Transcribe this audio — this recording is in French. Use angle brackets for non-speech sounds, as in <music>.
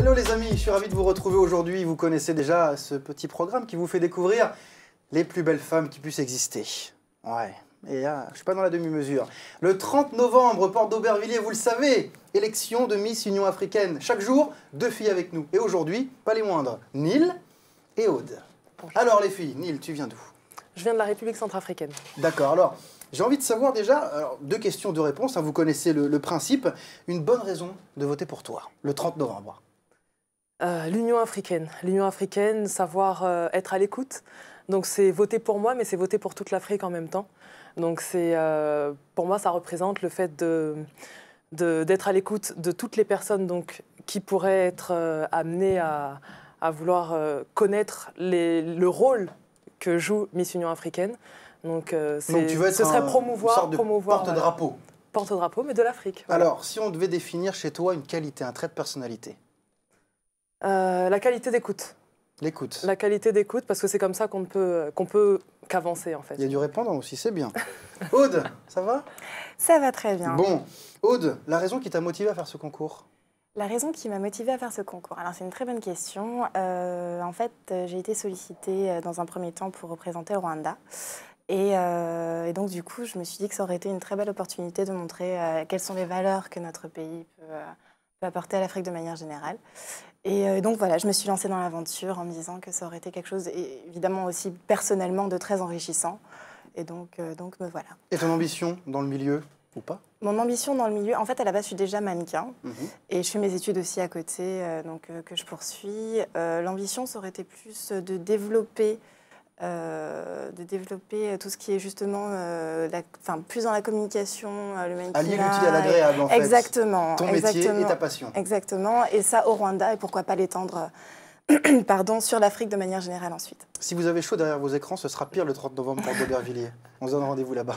Hello les amis, je suis ravi de vous retrouver aujourd'hui. Vous connaissez déjà ce petit programme qui vous fait découvrir les plus belles femmes qui puissent exister. Ouais, et là, euh, je suis pas dans la demi-mesure. Le 30 novembre, porte d'Aubervilliers, vous le savez, élection de Miss Union Africaine. Chaque jour, deux filles avec nous. Et aujourd'hui, pas les moindres, Nil et Aude. Alors les filles, Nil, tu viens d'où Je viens de la République centrafricaine. D'accord, alors... J'ai envie de savoir déjà, deux questions, deux réponses, hein. vous connaissez le principe, une bonne raison de voter pour toi, le 30 novembre. Euh, L'Union africaine. L'Union africaine, savoir euh, être à l'écoute. Donc c'est voter pour moi, mais c'est voter pour toute l'Afrique en même temps. Donc c'est, euh, pour moi, ça représente le fait d'être à l'écoute de toutes les personnes donc, qui pourraient être amenées à, vouloir connaître le rôle que joue Miss Union africaine. Donc, ce serait promouvoir, de porte-drapeau. Porte-drapeau, mais de l'Afrique. Alors, si on devait définir chez toi une qualité, un trait de personnalité, euh, la qualité d'écoute. L'écoute. La qualité d'écoute, parce que c'est comme ça qu'on peut qu'on peut qu'avancer en fait. Il y a du répondre aussi, c'est bien. Aude, ça va Ça va très bien. Bon, Aude, la raison qui t'a motivée à faire ce concours La raison qui m'a motivée à faire ce concours. Alors c'est une très bonne question. Euh, en fait, euh, j'ai été sollicitée dans un premier temps pour représenter Rwanda. Et, donc du coup, je me suis dit que ça aurait été une très belle opportunité de montrer quelles sont les valeurs que notre pays peut apporter à l'Afrique de manière générale. Et euh, donc voilà, je me suis lancée dans l'aventure en me disant que ça aurait été quelque chose, évidemment aussi personnellement, de très enrichissant. Et donc, euh, donc me voilà. Et ton ambition dans le milieu ou pas Mon ambition dans le milieu, en fait, à la base, je suis déjà mannequin mhm. et je fais mes études aussi à côté, euh, donc que je poursuis. L'ambition, ça aurait été plus de développer de développer euh, tout ce qui est justement euh, la, plus dans la communication, euh, le mannequinat. Allier l'utile à l'agréable, en fait. Exactement. Ton métier et ta passion. Exactement. Et ça au Rwanda, et pourquoi pas l'étendre <clears throat> pardon, sur l'Afrique de manière générale ensuite. Si vous avez chaud derrière vos écrans, ce sera pire le 30 novembre pour Gobert-Villiers. On se donne rendez-vous là-bas.